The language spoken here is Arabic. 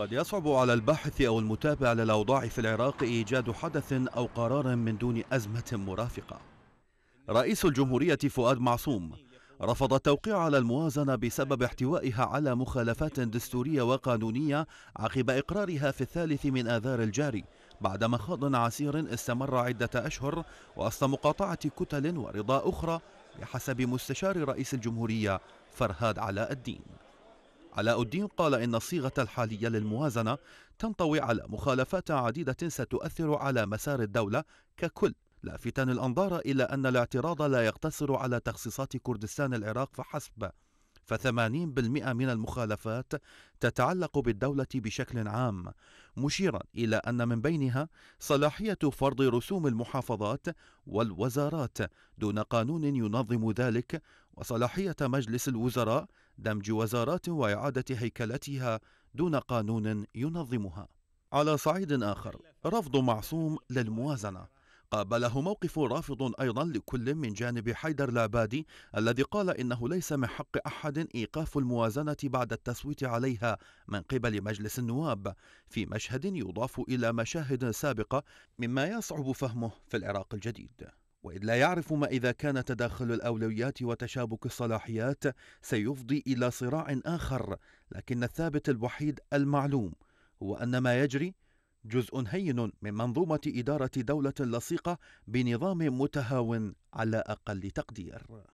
قد يصعب على الباحث أو المتابع للأوضاع في العراق إيجاد حدث أو قرار من دون أزمة مرافقة رئيس الجمهورية فؤاد معصوم رفض التوقيع على الموازنة بسبب احتوائها على مخالفات دستورية وقانونية عقب إقرارها في الثالث من آذار الجاري بعد مخاض عسير استمر عدة أشهر وسط مقاطعة كتل ورضا أخرى بحسب مستشار رئيس الجمهورية فرهاد علاء الدين علاء الدين قال إن الصيغة الحالية للموازنة تنطوي على مخالفات عديدة ستؤثر على مسار الدولة ككل لافتا الأنظار إلى أن الاعتراض لا يقتصر على تخصيصات كردستان العراق فحسب ف80% من المخالفات تتعلق بالدولة بشكل عام، مشيرا إلى أن من بينها صلاحية فرض رسوم المحافظات والوزارات دون قانون ينظم ذلك، وصلاحية مجلس الوزراء دمج وزارات وإعادة هيكلتها دون قانون ينظمها. على صعيد آخر، رفض معصوم للموازنة. قابله موقف رافض أيضا لكل من جانب حيدر لابادي الذي قال إنه ليس من حق أحد إيقاف الموازنة بعد التصويت عليها من قبل مجلس النواب في مشهد يضاف إلى مشاهد سابقة مما يصعب فهمه في العراق الجديد وإذ لا يعرف ما إذا كان تداخل الأولويات وتشابك الصلاحيات سيفضي إلى صراع آخر لكن الثابت الوحيد المعلوم هو أن ما يجري جزء هين من منظومة إدارة دولة لصيقة بنظام متهاون على أقل تقدير